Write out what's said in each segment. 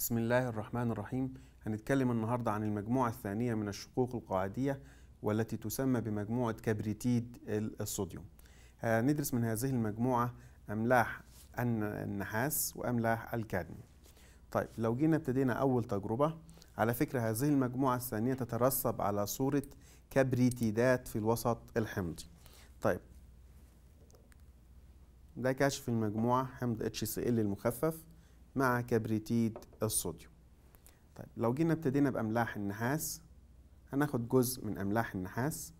بسم الله الرحمن الرحيم هنتكلم النهاردة عن المجموعة الثانية من الشقوق القاعدية والتي تسمى بمجموعة كبريتيد الصوديوم هندرس من هذه المجموعة أملاح النحاس وأملاح الكادميوم طيب لو جينا ابتدينا أول تجربة على فكرة هذه المجموعة الثانية تترسب على صورة كبريتيدات في الوسط الحمضي طيب ده كشف المجموعة حمض HCl المخفف مع كبريتيد الصوديوم طيب لو جينا ابتدينا بأملاح النحاس هناخد جزء من أملاح النحاس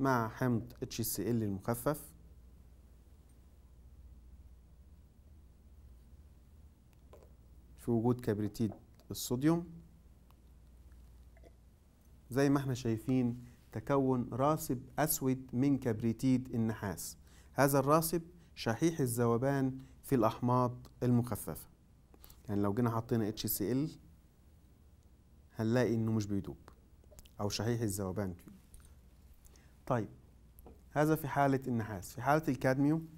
مع حمض HCl المخفف في وجود كبريتيد الصوديوم زي ما احنا شايفين تكون راسب أسود من كبريتيد النحاس هذا الراسب شحيح الذوبان في الأحماض المخففة يعني لو جينا حطينا HCl هنلاقي إنه مش بيدوب أو شحيح الذوبان طيب هذا في حالة النحاس في حالة الكادميوم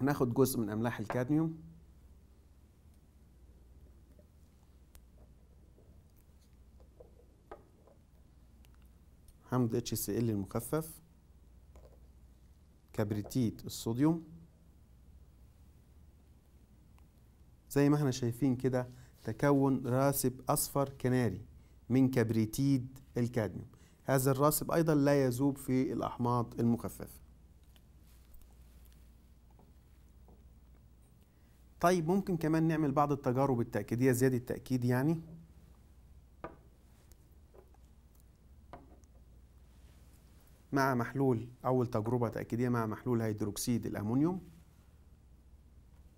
ناخد جزء من أملاح الكادميوم حمض HCl المخفف كبريتيت الصوديوم زي ما احنا شايفين كده تكون راسب أصفر كناري من كبريتيد الكادميوم هذا الراسب أيضا لا يذوب في الأحماض المخففة طيب ممكن كمان نعمل بعض التجارب التأكيدية زيادة التأكيد يعني مع محلول أول تجربة تأكيدية مع محلول هيدروكسيد الأمونيوم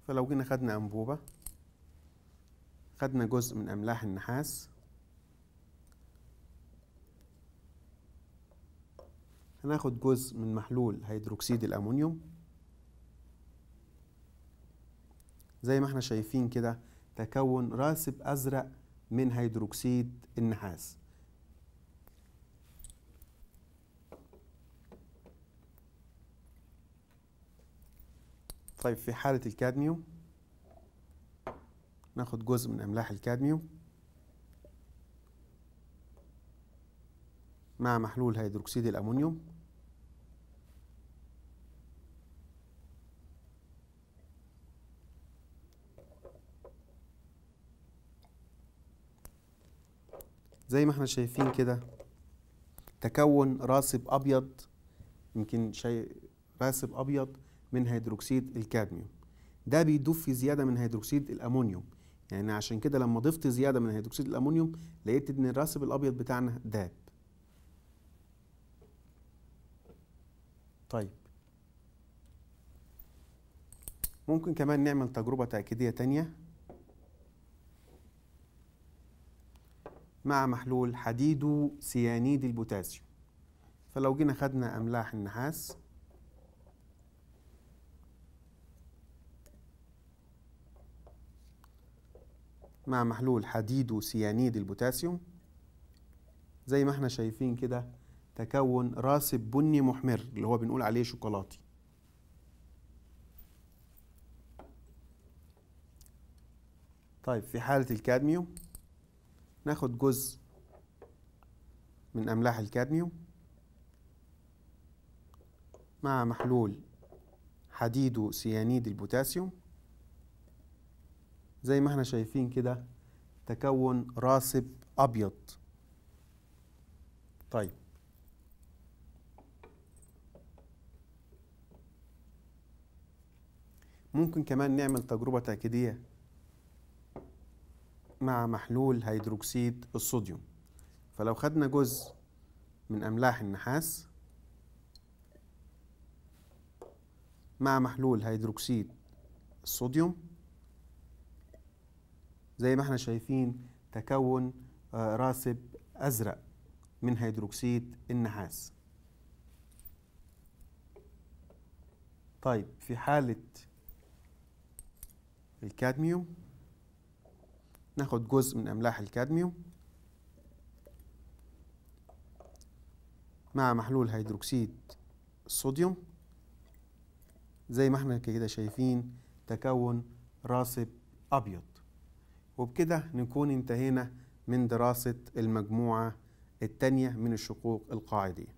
فلو جينا خدنا أنبوبة خدنا جزء من أملاح النحاس هناخد جزء من محلول هيدروكسيد الأمونيوم زي ما احنا شايفين كده تكون راسب أزرق من هيدروكسيد النحاس طيب في حالة الكادميوم ناخد جزء من أملاح الكادميوم مع محلول هيدروكسيد الأمونيوم زي ما احنا شايفين كده تكون راسب أبيض يمكن شيء راسب أبيض من هيدروكسيد الكادميوم ده بيدوب في زياده من هيدروكسيد الامونيوم يعني عشان كده لما ضفت زياده من هيدروكسيد الامونيوم لقيت ان الراسب الابيض بتاعنا داب طيب ممكن كمان نعمل تجربة تأكيدية تانية مع محلول حديدو سيانيد البوتاسيوم فلو جينا خدنا أملاح النحاس مع محلول حديد وسيانيد البوتاسيوم زي ما احنا شايفين كده تكون راسب بني محمر اللي هو بنقول عليه شوكولاتي طيب في حالة الكادميوم ناخد جزء من أملاح الكادميوم مع محلول حديد وسيانيد البوتاسيوم زي ما احنا شايفين كده تكون راسب أبيض طيب ممكن كمان نعمل تجربة تأكيدية مع محلول هيدروكسيد الصوديوم فلو خدنا جزء من أملاح النحاس مع محلول هيدروكسيد الصوديوم زي ما احنا شايفين تكون آه، راسب أزرق من هيدروكسيد النحاس طيب في حالة الكادميوم ناخد جزء من أملاح الكادميوم مع محلول هيدروكسيد الصوديوم زي ما احنا كده شايفين تكون راسب أبيض وبكده نكون انتهينا من دراسة المجموعة الثانية من الشقوق القاعدية